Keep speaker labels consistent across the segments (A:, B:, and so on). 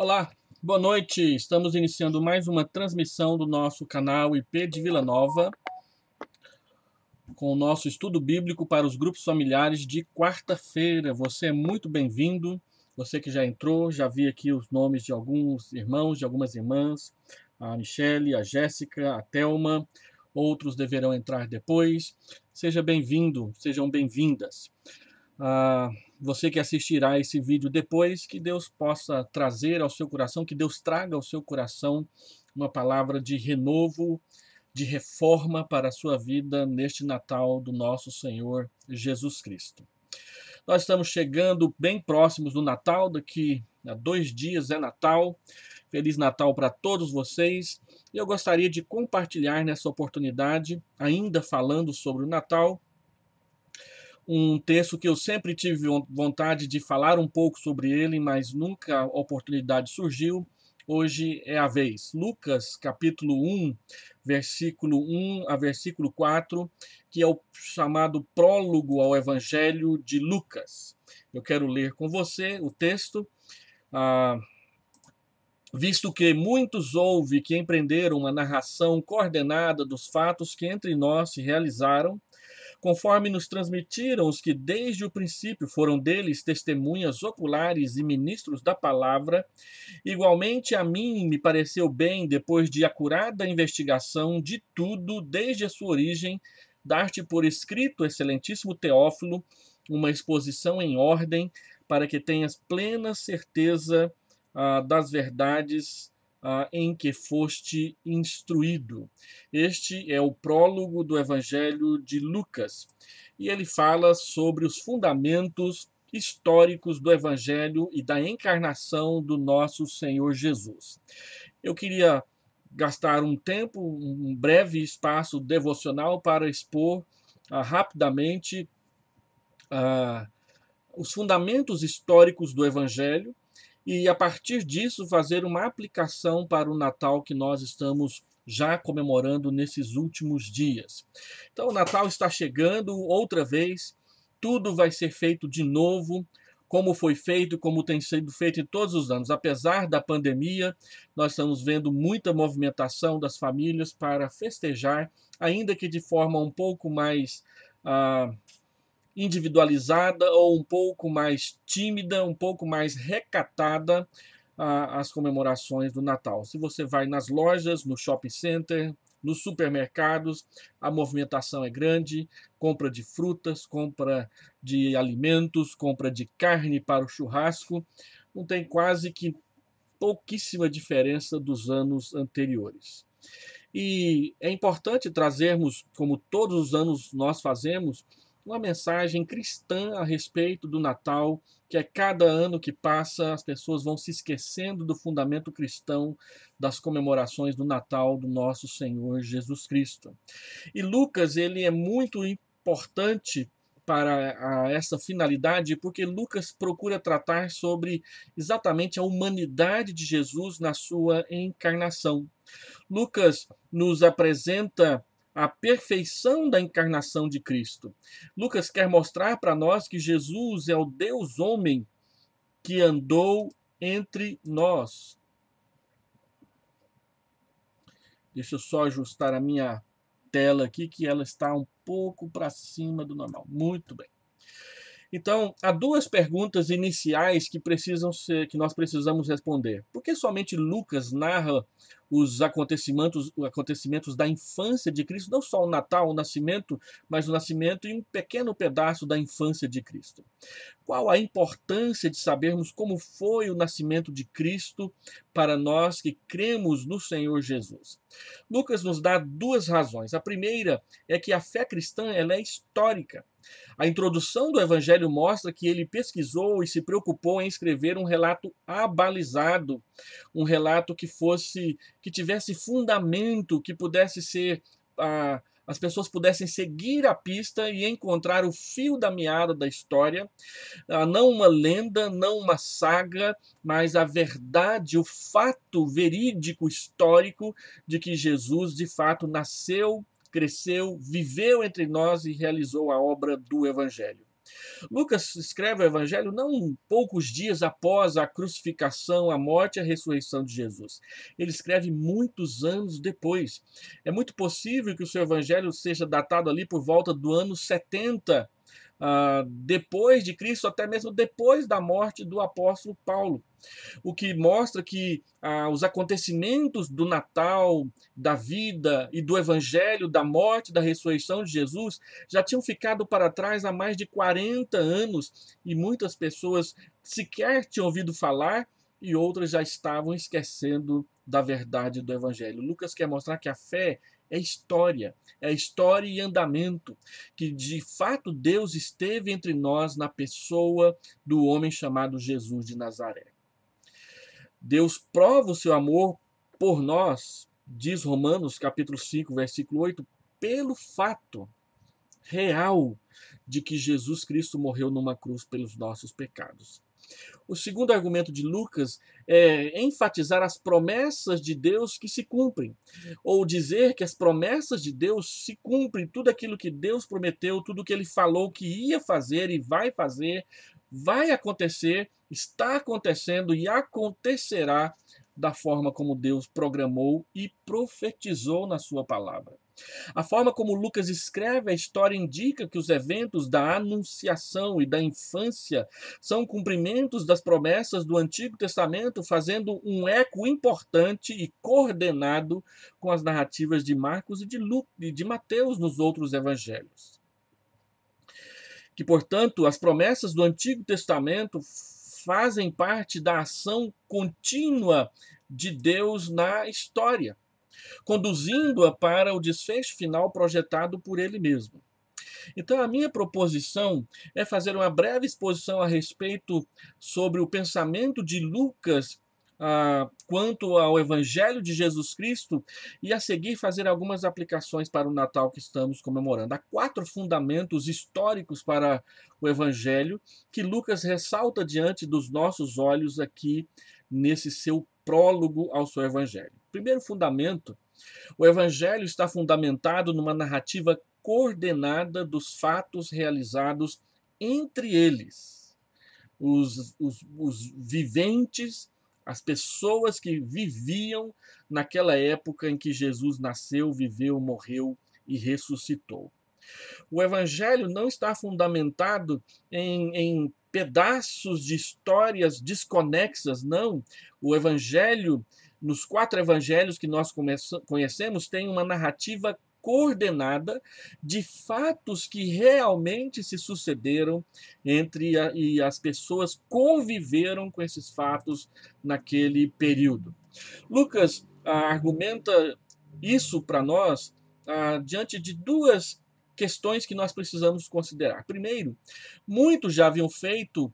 A: Olá, boa noite. Estamos iniciando mais uma transmissão do nosso canal IP de Vila Nova com o nosso estudo bíblico para os grupos familiares de quarta-feira. Você é muito bem-vindo. Você que já entrou, já vi aqui os nomes de alguns irmãos, de algumas irmãs, a Michele, a Jéssica, a Telma, outros deverão entrar depois. Seja bem-vindo, sejam bem-vindas. Ah, você que assistirá esse vídeo depois, que Deus possa trazer ao seu coração, que Deus traga ao seu coração uma palavra de renovo, de reforma para a sua vida neste Natal do nosso Senhor Jesus Cristo. Nós estamos chegando bem próximos do Natal, daqui a dois dias é Natal. Feliz Natal para todos vocês. E eu gostaria de compartilhar nessa oportunidade, ainda falando sobre o Natal, um texto que eu sempre tive vontade de falar um pouco sobre ele, mas nunca a oportunidade surgiu. Hoje é a vez. Lucas, capítulo 1, versículo 1 a versículo 4, que é o chamado prólogo ao Evangelho de Lucas. Eu quero ler com você o texto. Ah, visto que muitos houve que empreenderam uma narração coordenada dos fatos que entre nós se realizaram, conforme nos transmitiram os que desde o princípio foram deles testemunhas oculares e ministros da palavra, igualmente a mim me pareceu bem, depois de acurada investigação de tudo desde a sua origem, dar-te por escrito, excelentíssimo Teófilo, uma exposição em ordem, para que tenhas plena certeza ah, das verdades ah, em que foste instruído. Este é o prólogo do Evangelho de Lucas e ele fala sobre os fundamentos históricos do Evangelho e da encarnação do nosso Senhor Jesus. Eu queria gastar um tempo, um breve espaço devocional para expor ah, rapidamente ah, os fundamentos históricos do Evangelho e a partir disso fazer uma aplicação para o Natal que nós estamos já comemorando nesses últimos dias. Então, o Natal está chegando outra vez, tudo vai ser feito de novo, como foi feito, como tem sido feito em todos os anos. Apesar da pandemia, nós estamos vendo muita movimentação das famílias para festejar, ainda que de forma um pouco mais. Ah, individualizada ou um pouco mais tímida, um pouco mais recatada as comemorações do Natal. Se você vai nas lojas, no shopping center, nos supermercados, a movimentação é grande, compra de frutas, compra de alimentos, compra de carne para o churrasco, não tem quase que pouquíssima diferença dos anos anteriores. E é importante trazermos, como todos os anos nós fazemos, uma mensagem cristã a respeito do Natal, que é cada ano que passa as pessoas vão se esquecendo do fundamento cristão das comemorações do Natal do nosso Senhor Jesus Cristo. E Lucas, ele é muito importante para essa finalidade, porque Lucas procura tratar sobre exatamente a humanidade de Jesus na sua encarnação. Lucas nos apresenta a perfeição da encarnação de Cristo. Lucas quer mostrar para nós que Jesus é o Deus homem que andou entre nós. Deixa eu só ajustar a minha tela aqui, que ela está um pouco para cima do normal. Muito bem. Então, há duas perguntas iniciais que precisam ser, que nós precisamos responder. Por que somente Lucas narra os acontecimentos, os acontecimentos da infância de Cristo, não só o Natal, o nascimento, mas o nascimento e um pequeno pedaço da infância de Cristo. Qual a importância de sabermos como foi o nascimento de Cristo para nós que cremos no Senhor Jesus? Lucas nos dá duas razões. A primeira é que a fé cristã ela é histórica. A introdução do Evangelho mostra que ele pesquisou e se preocupou em escrever um relato abalizado, um relato que fosse, que tivesse fundamento, que pudesse ser as pessoas pudessem seguir a pista e encontrar o fio da meada da história, ah, não uma lenda, não uma saga, mas a verdade, o fato verídico histórico de que Jesus de fato nasceu, cresceu, viveu entre nós e realizou a obra do Evangelho. Lucas escreve o Evangelho não poucos dias após a crucificação, a morte e a ressurreição de Jesus. Ele escreve muitos anos depois. É muito possível que o seu Evangelho seja datado ali por volta do ano 70 uh, depois de Cristo, até mesmo depois da morte do apóstolo Paulo. O que mostra que uh, os acontecimentos do Natal, da vida e do Evangelho, da morte, da ressurreição de Jesus, já tinham ficado para trás há mais de 40 anos e muitas pessoas sequer tinham ouvido falar e outras já estavam esquecendo da verdade do Evangelho. Lucas quer mostrar que a fé é história, é história e andamento, que de fato Deus esteve entre nós na pessoa do homem chamado Jesus de Nazaré. Deus prova o seu amor por nós, diz Romanos capítulo 5, versículo 8, pelo fato real de que Jesus Cristo morreu numa cruz pelos nossos pecados. O segundo argumento de Lucas é enfatizar as promessas de Deus que se cumprem, ou dizer que as promessas de Deus se cumprem, tudo aquilo que Deus prometeu, tudo que ele falou que ia fazer e vai fazer, vai acontecer, está acontecendo e acontecerá da forma como Deus programou e profetizou na sua palavra. A forma como Lucas escreve a história indica que os eventos da Anunciação e da infância são cumprimentos das promessas do Antigo Testamento, fazendo um eco importante e coordenado com as narrativas de Marcos e de, Lu e de Mateus nos outros evangelhos. Que, portanto, as promessas do Antigo Testamento fazem parte da ação contínua de Deus na história conduzindo-a para o desfecho final projetado por ele mesmo. Então, a minha proposição é fazer uma breve exposição a respeito sobre o pensamento de Lucas ah, quanto ao Evangelho de Jesus Cristo e a seguir fazer algumas aplicações para o Natal que estamos comemorando. Há quatro fundamentos históricos para o Evangelho que Lucas ressalta diante dos nossos olhos aqui nesse seu prólogo ao seu Evangelho. Primeiro fundamento, o evangelho está fundamentado numa narrativa coordenada dos fatos realizados entre eles. Os, os, os viventes, as pessoas que viviam naquela época em que Jesus nasceu, viveu, morreu e ressuscitou. O evangelho não está fundamentado em, em pedaços de histórias desconexas, não. O evangelho nos quatro evangelhos que nós conhecemos, tem uma narrativa coordenada de fatos que realmente se sucederam entre a, e as pessoas conviveram com esses fatos naquele período. Lucas ah, argumenta isso para nós ah, diante de duas questões que nós precisamos considerar. Primeiro, muitos já haviam feito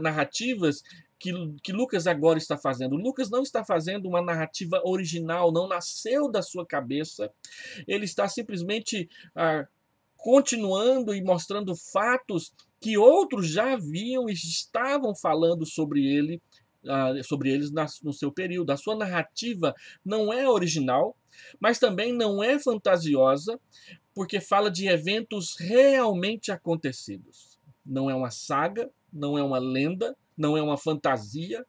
A: narrativas que, que Lucas agora está fazendo. Lucas não está fazendo uma narrativa original, não nasceu da sua cabeça. Ele está simplesmente ah, continuando e mostrando fatos que outros já haviam e estavam falando sobre ele ah, sobre eles no seu período. A sua narrativa não é original, mas também não é fantasiosa, porque fala de eventos realmente acontecidos não é uma saga, não é uma lenda, não é uma fantasia,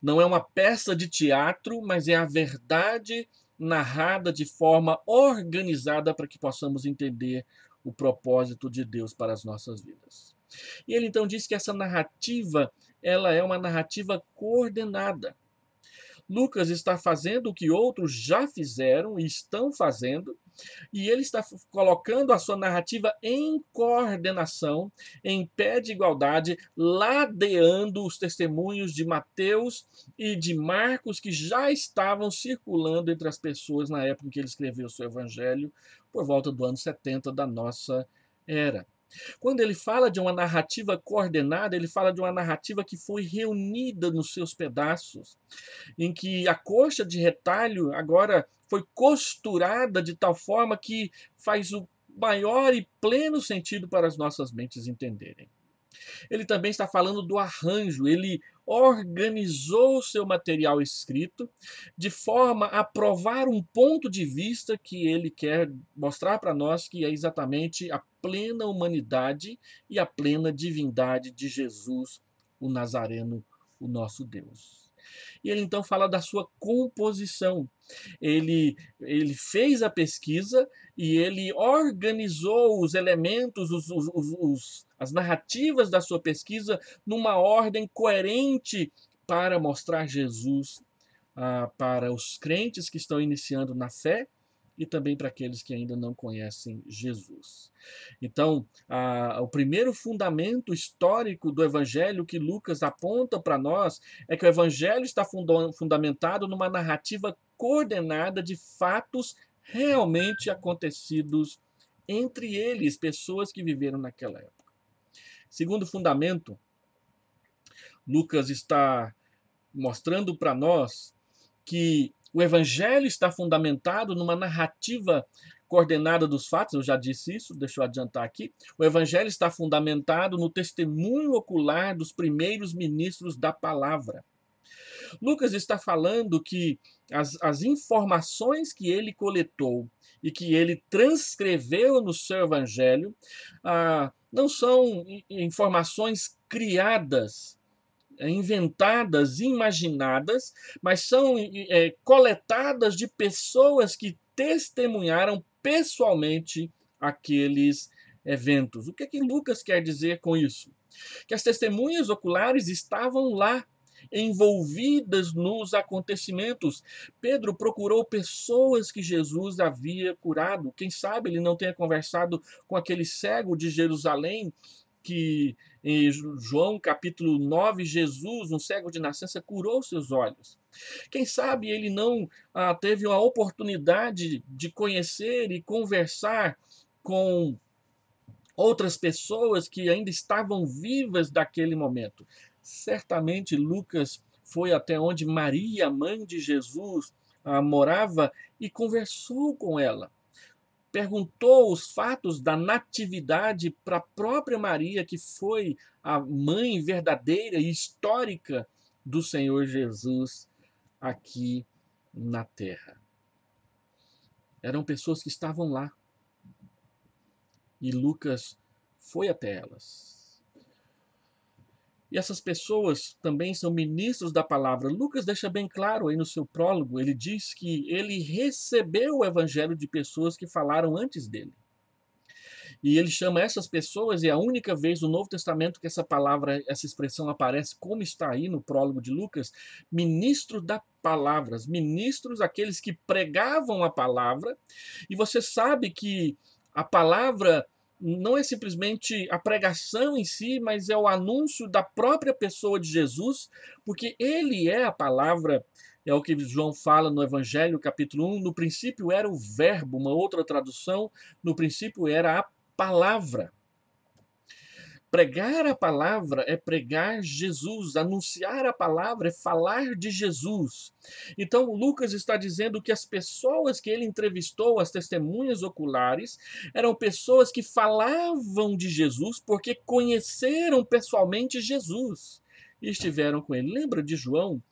A: não é uma peça de teatro, mas é a verdade narrada de forma organizada para que possamos entender o propósito de Deus para as nossas vidas. E ele então diz que essa narrativa, ela é uma narrativa coordenada. Lucas está fazendo o que outros já fizeram e estão fazendo, e ele está colocando a sua narrativa em coordenação, em pé de igualdade, ladeando os testemunhos de Mateus e de Marcos que já estavam circulando entre as pessoas na época em que ele escreveu o seu evangelho, por volta do ano 70 da nossa era. Quando ele fala de uma narrativa coordenada, ele fala de uma narrativa que foi reunida nos seus pedaços, em que a coxa de retalho agora foi costurada de tal forma que faz o maior e pleno sentido para as nossas mentes entenderem. Ele também está falando do arranjo, ele organizou seu material escrito de forma a provar um ponto de vista que ele quer mostrar para nós que é exatamente a plena humanidade e a plena divindade de Jesus, o Nazareno, o nosso Deus. E ele então fala da sua composição. Ele, ele fez a pesquisa e ele organizou os elementos, os, os, os, as narrativas da sua pesquisa numa ordem coerente para mostrar Jesus ah, para os crentes que estão iniciando na fé e também para aqueles que ainda não conhecem Jesus. Então, a, o primeiro fundamento histórico do Evangelho que Lucas aponta para nós é que o Evangelho está fundamentado numa narrativa coordenada de fatos realmente acontecidos entre eles, pessoas que viveram naquela época. Segundo fundamento, Lucas está mostrando para nós que o evangelho está fundamentado numa narrativa coordenada dos fatos, eu já disse isso, deixa eu adiantar aqui. O evangelho está fundamentado no testemunho ocular dos primeiros ministros da palavra. Lucas está falando que as, as informações que ele coletou e que ele transcreveu no seu evangelho ah, não são informações criadas inventadas, imaginadas, mas são é, coletadas de pessoas que testemunharam pessoalmente aqueles eventos. O que, é que Lucas quer dizer com isso? Que as testemunhas oculares estavam lá envolvidas nos acontecimentos. Pedro procurou pessoas que Jesus havia curado. Quem sabe ele não tenha conversado com aquele cego de Jerusalém que em João capítulo 9, Jesus, um cego de nascença, curou seus olhos. Quem sabe ele não ah, teve a oportunidade de conhecer e conversar com outras pessoas que ainda estavam vivas daquele momento. Certamente Lucas foi até onde Maria, mãe de Jesus, ah, morava e conversou com ela perguntou os fatos da natividade para a própria Maria, que foi a mãe verdadeira e histórica do Senhor Jesus aqui na terra. Eram pessoas que estavam lá. E Lucas foi até elas. E essas pessoas também são ministros da palavra. Lucas deixa bem claro aí no seu prólogo, ele diz que ele recebeu o evangelho de pessoas que falaram antes dele. E ele chama essas pessoas, e é a única vez no Novo Testamento que essa palavra, essa expressão aparece, como está aí no prólogo de Lucas, ministros da palavra, ministros, aqueles que pregavam a palavra. E você sabe que a palavra não é simplesmente a pregação em si, mas é o anúncio da própria pessoa de Jesus, porque ele é a palavra, é o que João fala no Evangelho, capítulo 1. No princípio era o Verbo, uma outra tradução, no princípio era a palavra. Pregar a palavra é pregar Jesus, anunciar a palavra é falar de Jesus. Então, Lucas está dizendo que as pessoas que ele entrevistou, as testemunhas oculares, eram pessoas que falavam de Jesus porque conheceram pessoalmente Jesus e estiveram com ele. Lembra de João?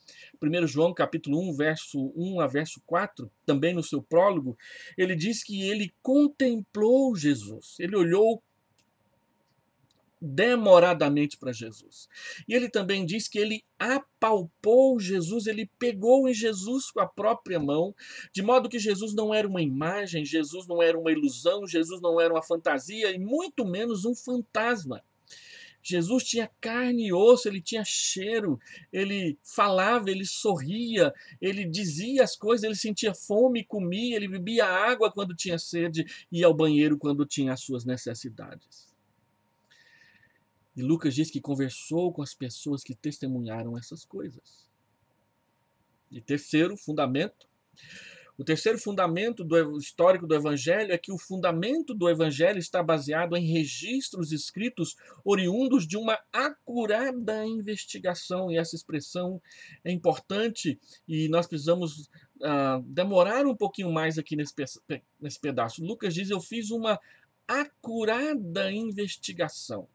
A: 1 João capítulo 1, verso 1 a verso 4, também no seu prólogo, ele diz que ele contemplou Jesus, ele olhou demoradamente para Jesus. E ele também diz que ele apalpou Jesus, ele pegou em Jesus com a própria mão, de modo que Jesus não era uma imagem, Jesus não era uma ilusão, Jesus não era uma fantasia e muito menos um fantasma. Jesus tinha carne e osso, ele tinha cheiro, ele falava, ele sorria, ele dizia as coisas, ele sentia fome, comia, ele bebia água quando tinha sede, ia ao banheiro quando tinha as suas necessidades. E Lucas diz que conversou com as pessoas que testemunharam essas coisas. E terceiro fundamento. O terceiro fundamento do histórico do Evangelho é que o fundamento do Evangelho está baseado em registros escritos oriundos de uma acurada investigação. E essa expressão é importante e nós precisamos uh, demorar um pouquinho mais aqui nesse, pe nesse pedaço. Lucas diz: Eu fiz uma acurada investigação.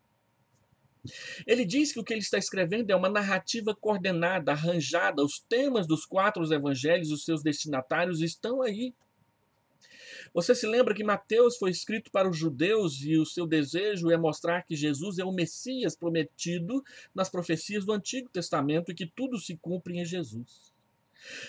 A: Ele diz que o que ele está escrevendo é uma narrativa coordenada, arranjada, os temas dos quatro evangelhos, os seus destinatários estão aí. Você se lembra que Mateus foi escrito para os judeus e o seu desejo é mostrar que Jesus é o Messias prometido nas profecias do Antigo Testamento e que tudo se cumpre em Jesus.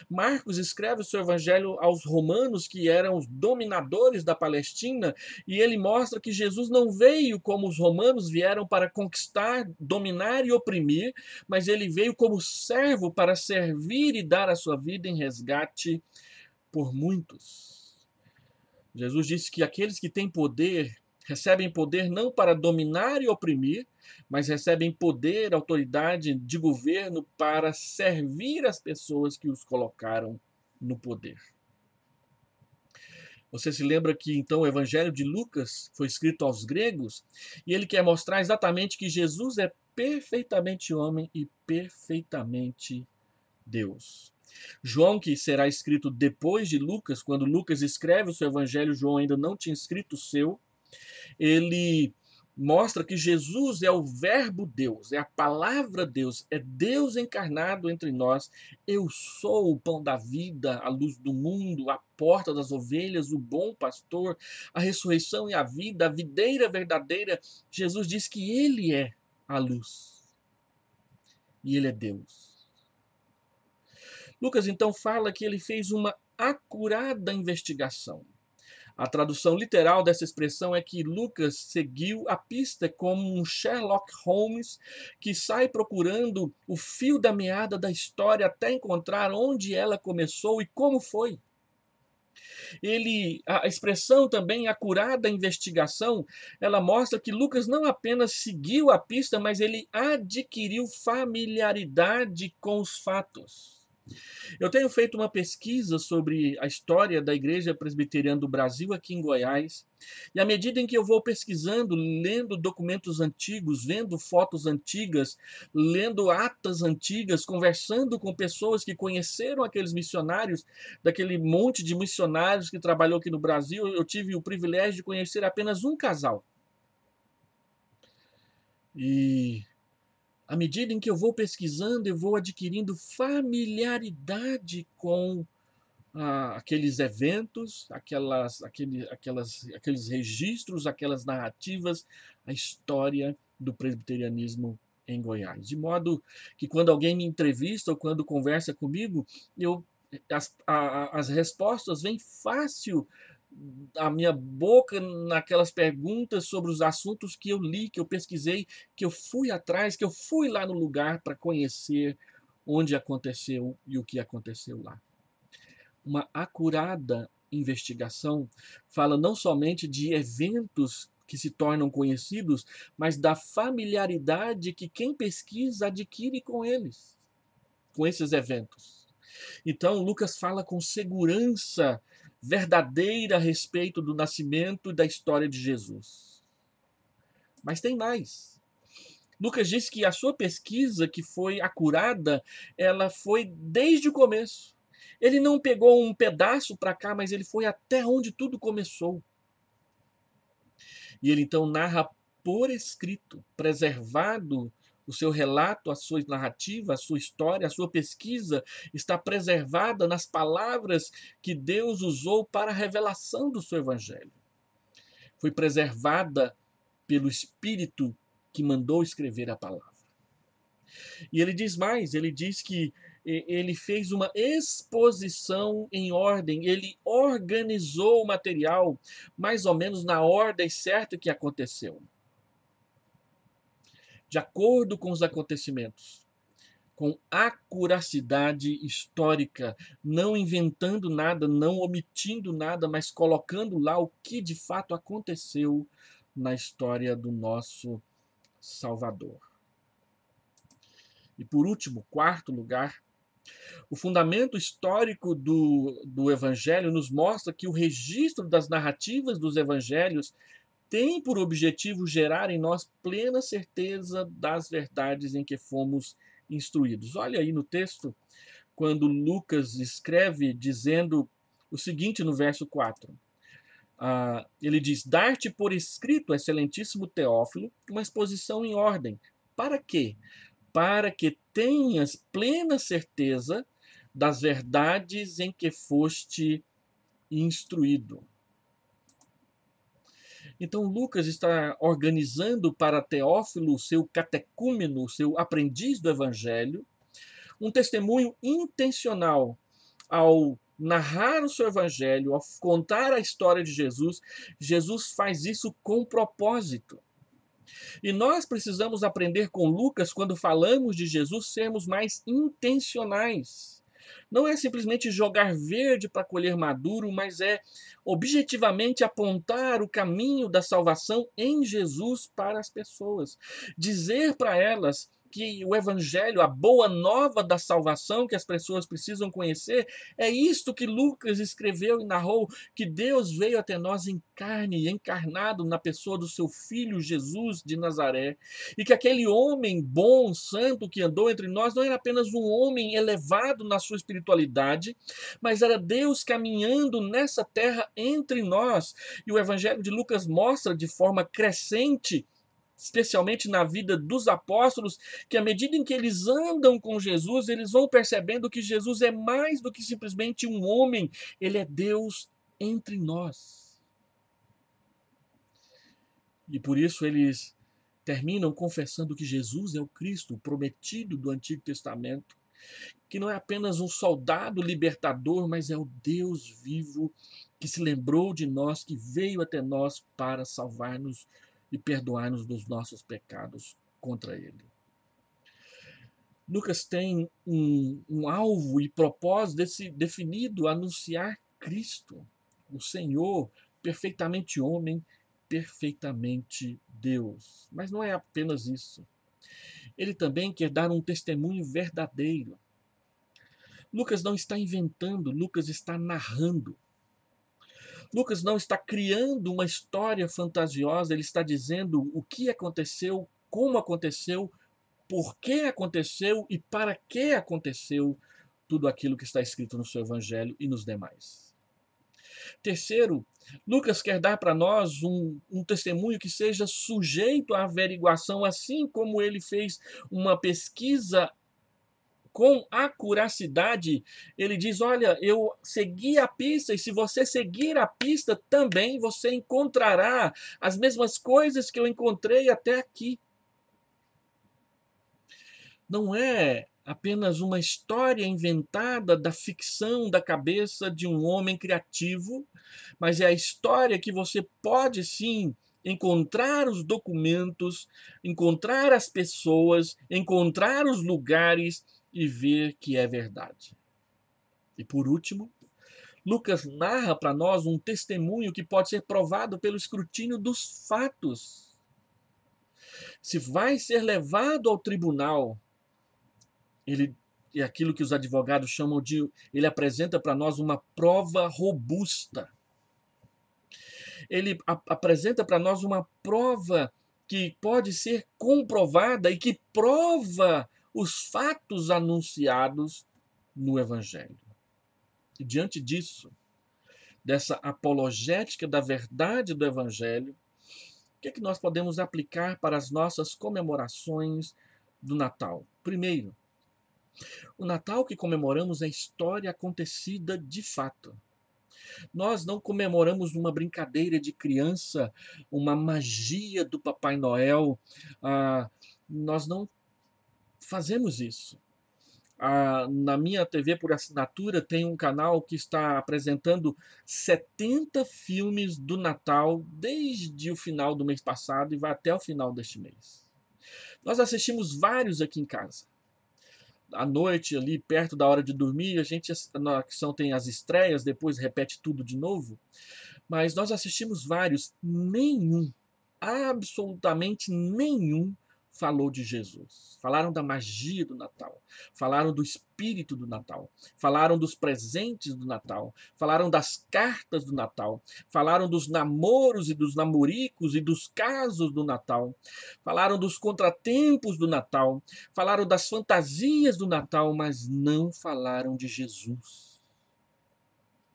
A: Marcos escreve o seu evangelho aos romanos, que eram os dominadores da Palestina, e ele mostra que Jesus não veio como os romanos vieram para conquistar, dominar e oprimir, mas ele veio como servo para servir e dar a sua vida em resgate por muitos. Jesus disse que aqueles que têm poder recebem poder não para dominar e oprimir, mas recebem poder, autoridade de governo para servir as pessoas que os colocaram no poder. Você se lembra que então o Evangelho de Lucas foi escrito aos gregos e ele quer mostrar exatamente que Jesus é perfeitamente homem e perfeitamente Deus. João, que será escrito depois de Lucas, quando Lucas escreve o seu evangelho, João ainda não tinha escrito o seu, ele mostra que Jesus é o Verbo Deus, é a palavra Deus, é Deus encarnado entre nós. Eu sou o pão da vida, a luz do mundo, a porta das ovelhas, o bom pastor, a ressurreição e a vida, a videira verdadeira. Jesus diz que ele é a luz. E ele é Deus. Lucas então fala que ele fez uma acurada investigação a tradução literal dessa expressão é que Lucas seguiu a pista como um Sherlock Holmes que sai procurando o fio da meada da história até encontrar onde ela começou e como foi. Ele, a expressão também acurada investigação, ela mostra que Lucas não apenas seguiu a pista, mas ele adquiriu familiaridade com os fatos. Eu tenho feito uma pesquisa sobre a história da Igreja Presbiteriana do Brasil aqui em Goiás, e à medida em que eu vou pesquisando, lendo documentos antigos, vendo fotos antigas, lendo atas antigas, conversando com pessoas que conheceram aqueles missionários, daquele monte de missionários que trabalhou aqui no Brasil, eu tive o privilégio de conhecer apenas um casal. E à medida em que eu vou pesquisando, eu vou adquirindo familiaridade com ah, aqueles eventos, aquelas, aquele, aquelas, aqueles registros, aquelas narrativas, a história do presbiterianismo em Goiás. De modo que quando alguém me entrevista ou quando conversa comigo, eu as, a, as respostas vêm fácil a minha boca naquelas perguntas sobre os assuntos que eu li, que eu pesquisei, que eu fui atrás, que eu fui lá no lugar para conhecer onde aconteceu e o que aconteceu lá. Uma acurada investigação fala não somente de eventos que se tornam conhecidos, mas da familiaridade que quem pesquisa adquire com eles, com esses eventos. Então, Lucas fala com segurança verdadeira a respeito do nascimento e da história de Jesus. Mas tem mais. Lucas diz que a sua pesquisa, que foi acurada, ela foi desde o começo. Ele não pegou um pedaço para cá, mas ele foi até onde tudo começou. E ele então narra por escrito, preservado o seu relato, a sua narrativa, a sua história, a sua pesquisa está preservada nas palavras que Deus usou para a revelação do seu evangelho. Foi preservada pelo Espírito que mandou escrever a palavra. E ele diz mais: ele diz que ele fez uma exposição em ordem, ele organizou o material mais ou menos na ordem certa que aconteceu de acordo com os acontecimentos, com acuracidade histórica, não inventando nada, não omitindo nada, mas colocando lá o que de fato aconteceu na história do nosso Salvador. E por último, quarto lugar, o fundamento histórico do, do Evangelho nos mostra que o registro das narrativas dos Evangelhos tem por objetivo gerar em nós plena certeza das verdades em que fomos instruídos. Olha aí no texto, quando Lucas escreve dizendo o seguinte no verso 4. Ah, ele diz: Dar-te por escrito, excelentíssimo Teófilo, uma exposição em ordem. Para quê? Para que tenhas plena certeza das verdades em que foste instruído. Então Lucas está organizando para Teófilo, seu catecúmeno, seu aprendiz do evangelho, um testemunho intencional ao narrar o seu evangelho, ao contar a história de Jesus, Jesus faz isso com propósito. E nós precisamos aprender com Lucas, quando falamos de Jesus, sermos mais intencionais. Não é simplesmente jogar verde para colher maduro, mas é objetivamente apontar o caminho da salvação em Jesus para as pessoas. Dizer para elas que o evangelho, a boa nova da salvação que as pessoas precisam conhecer, é isto que Lucas escreveu e narrou, que Deus veio até nós em carne, encarnado na pessoa do seu filho Jesus de Nazaré, e que aquele homem bom, santo que andou entre nós não era apenas um homem elevado na sua espiritualidade, mas era Deus caminhando nessa terra entre nós. E o evangelho de Lucas mostra de forma crescente especialmente na vida dos apóstolos, que à medida em que eles andam com Jesus, eles vão percebendo que Jesus é mais do que simplesmente um homem, ele é Deus entre nós. E por isso eles terminam confessando que Jesus é o Cristo, o prometido do Antigo Testamento, que não é apenas um soldado libertador, mas é o Deus vivo que se lembrou de nós, que veio até nós para salvar-nos e perdoai-nos dos nossos pecados contra Ele. Lucas tem um, um alvo e propósito desse, definido: anunciar Cristo, o Senhor, perfeitamente homem, perfeitamente Deus. Mas não é apenas isso. Ele também quer dar um testemunho verdadeiro. Lucas não está inventando, Lucas está narrando. Lucas não está criando uma história fantasiosa, ele está dizendo o que aconteceu, como aconteceu, por que aconteceu e para que aconteceu tudo aquilo que está escrito no seu evangelho e nos demais. Terceiro, Lucas quer dar para nós um, um, testemunho que seja sujeito à averiguação, assim como ele fez uma pesquisa com acuracidade, ele diz: Olha, eu segui a pista, e se você seguir a pista também, você encontrará as mesmas coisas que eu encontrei até aqui. Não é apenas uma história inventada da ficção da cabeça de um homem criativo, mas é a história que você pode sim encontrar os documentos, encontrar as pessoas, encontrar os lugares e ver que é verdade. E por último, Lucas narra para nós um testemunho que pode ser provado pelo escrutínio dos fatos. Se vai ser levado ao tribunal, ele é aquilo que os advogados chamam de ele apresenta para nós uma prova robusta. Ele apresenta para nós uma prova que pode ser comprovada e que prova os fatos anunciados no Evangelho. E diante disso, dessa apologética da verdade do Evangelho, o que, é que nós podemos aplicar para as nossas comemorações do Natal? Primeiro, o Natal que comemoramos é história acontecida de fato. Nós não comemoramos uma brincadeira de criança, uma magia do Papai Noel. Ah, nós não fazemos isso. Ah, na minha TV por assinatura tem um canal que está apresentando 70 filmes do Natal desde o final do mês passado e vai até o final deste mês. Nós assistimos vários aqui em casa. À noite, ali perto da hora de dormir, a gente na ação tem as estreias, depois repete tudo de novo. Mas nós assistimos vários, nenhum, absolutamente nenhum falou de Jesus. Falaram da magia do Natal. Falaram do espírito do Natal. Falaram dos presentes do Natal. Falaram das cartas do Natal. Falaram dos namoros e dos namoricos e dos casos do Natal. Falaram dos contratempos do Natal. Falaram das fantasias do Natal, mas não falaram de Jesus.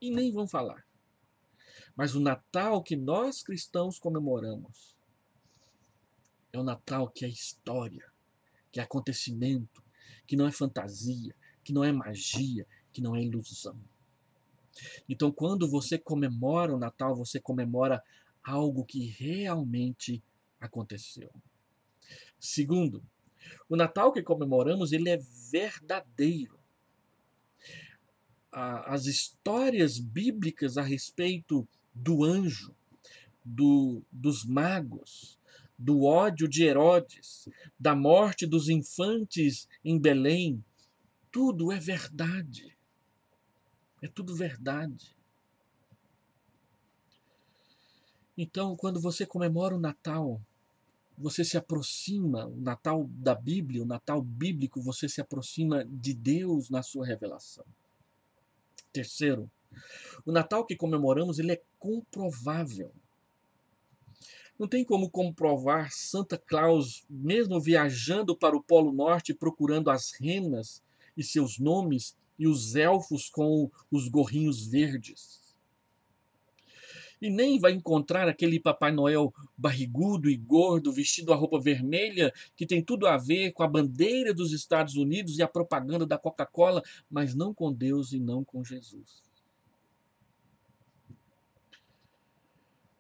A: E nem vão falar. Mas o Natal que nós cristãos comemoramos é o Natal que é história, que é acontecimento, que não é fantasia, que não é magia, que não é ilusão. Então, quando você comemora o Natal, você comemora algo que realmente aconteceu. Segundo, o Natal que comemoramos, ele é verdadeiro. As histórias bíblicas a respeito do anjo, do, dos magos, do ódio de Herodes, da morte dos infantes em Belém, tudo é verdade. É tudo verdade. Então, quando você comemora o Natal, você se aproxima, o Natal da Bíblia, o Natal bíblico, você se aproxima de Deus na sua revelação. Terceiro, o Natal que comemoramos, ele é comprovável. Não tem como comprovar Santa Claus, mesmo viajando para o Polo Norte procurando as renas e seus nomes e os elfos com os gorrinhos verdes. E nem vai encontrar aquele Papai Noel barrigudo e gordo, vestido a roupa vermelha, que tem tudo a ver com a bandeira dos Estados Unidos e a propaganda da Coca-Cola, mas não com Deus e não com Jesus.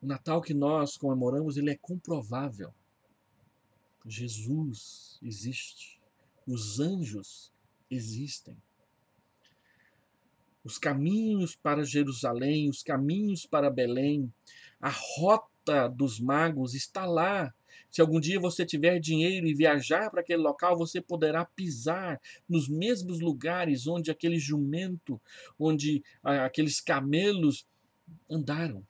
A: O Natal que nós comemoramos, ele é comprovável. Jesus existe. Os anjos existem. Os caminhos para Jerusalém, os caminhos para Belém, a rota dos magos está lá. Se algum dia você tiver dinheiro e viajar para aquele local, você poderá pisar nos mesmos lugares onde aquele jumento, onde ah, aqueles camelos andaram.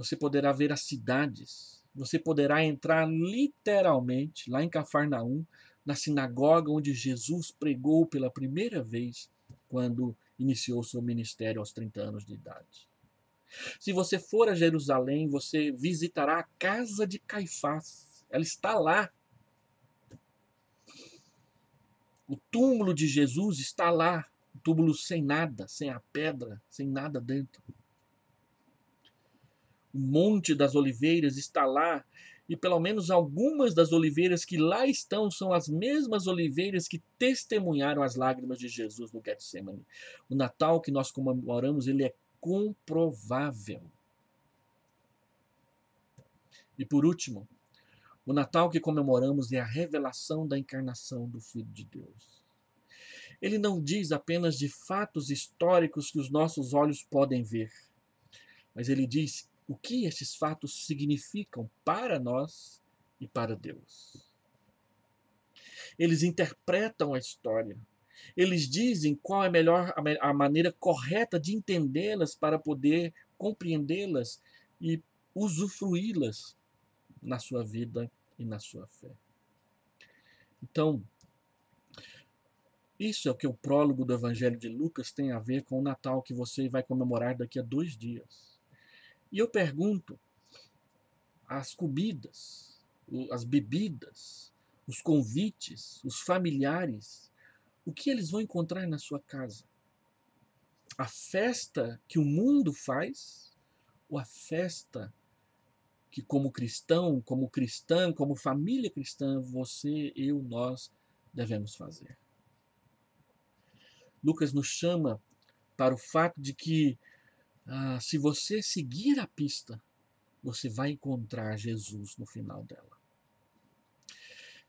A: Você poderá ver as cidades. Você poderá entrar literalmente lá em Cafarnaum, na sinagoga onde Jesus pregou pela primeira vez quando iniciou seu ministério aos 30 anos de idade. Se você for a Jerusalém, você visitará a casa de Caifás. Ela está lá. O túmulo de Jesus está lá. O túmulo sem nada, sem a pedra, sem nada dentro. Monte das Oliveiras está lá, e pelo menos algumas das oliveiras que lá estão são as mesmas oliveiras que testemunharam as lágrimas de Jesus no Getsemane. O Natal que nós comemoramos, ele é comprovável. E por último, o Natal que comemoramos é a revelação da encarnação do Filho de Deus. Ele não diz apenas de fatos históricos que os nossos olhos podem ver, mas ele diz o que estes fatos significam para nós e para Deus. Eles interpretam a história. Eles dizem qual é a melhor a maneira correta de entendê-las para poder compreendê-las e usufruí-las na sua vida e na sua fé. Então, isso é o que o prólogo do Evangelho de Lucas tem a ver com o Natal que você vai comemorar daqui a dois dias. E eu pergunto: as comidas, as bebidas, os convites, os familiares, o que eles vão encontrar na sua casa? A festa que o mundo faz ou a festa que, como cristão, como cristã, como família cristã, você, eu, nós devemos fazer? Lucas nos chama para o fato de que ah, se você seguir a pista, você vai encontrar Jesus no final dela.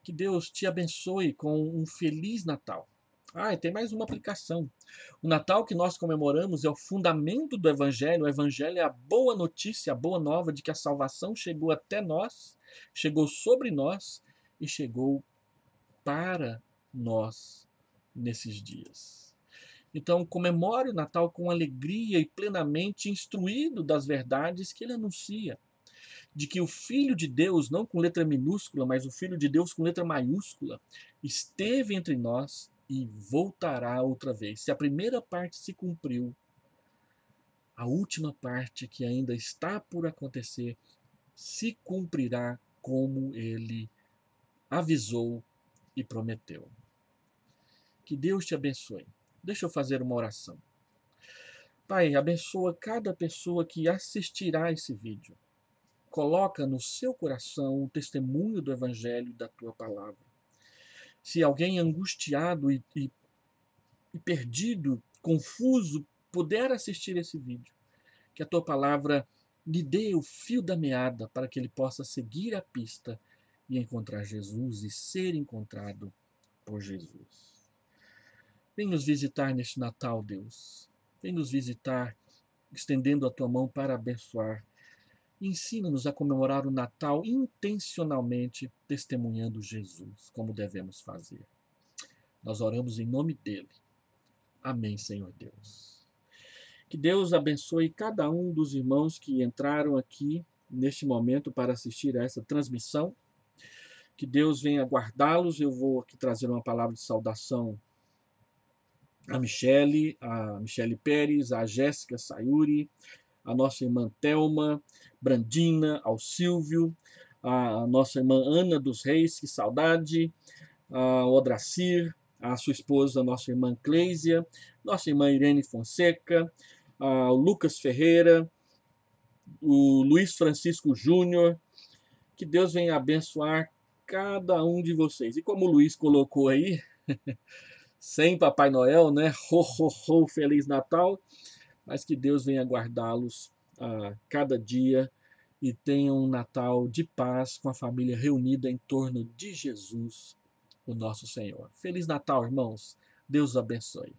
A: Que Deus te abençoe com um feliz Natal. Ah, e tem mais uma aplicação. O Natal que nós comemoramos é o fundamento do Evangelho. O Evangelho é a boa notícia, a boa nova de que a salvação chegou até nós, chegou sobre nós e chegou para nós nesses dias. Então, comemore o Natal com alegria e plenamente instruído das verdades que ele anuncia. De que o Filho de Deus, não com letra minúscula, mas o Filho de Deus com letra maiúscula, esteve entre nós e voltará outra vez. Se a primeira parte se cumpriu, a última parte que ainda está por acontecer se cumprirá como ele avisou e prometeu. Que Deus te abençoe. Deixa eu fazer uma oração. Pai, abençoa cada pessoa que assistirá esse vídeo. Coloca no seu coração o testemunho do Evangelho da tua palavra. Se alguém angustiado e, e, e perdido, confuso, puder assistir esse vídeo, que a tua palavra lhe dê o fio da meada para que ele possa seguir a pista e encontrar Jesus e ser encontrado por Jesus. Vem nos visitar neste Natal, Deus. Vem nos visitar, estendendo a tua mão para abençoar. Ensina-nos a comemorar o Natal intencionalmente, testemunhando Jesus, como devemos fazer. Nós oramos em nome dele. Amém, Senhor Deus. Que Deus abençoe cada um dos irmãos que entraram aqui neste momento para assistir a essa transmissão. Que Deus venha guardá-los. Eu vou aqui trazer uma palavra de saudação a Michele, a Michele Pérez, a Jéssica Sayuri, a nossa irmã Telma, Brandina, ao Silvio, a nossa irmã Ana dos Reis, que saudade, a Odracir, a sua esposa, a nossa irmã Cleisia, nossa irmã Irene Fonseca, o Lucas Ferreira, o Luiz Francisco Júnior. Que Deus venha abençoar cada um de vocês. E como o Luiz colocou aí, sem Papai Noel, né? Ho, ho, ho, Feliz Natal. Mas que Deus venha guardá-los a cada dia e tenham um Natal de paz com a família reunida em torno de Jesus, o nosso Senhor. Feliz Natal, irmãos. Deus abençoe.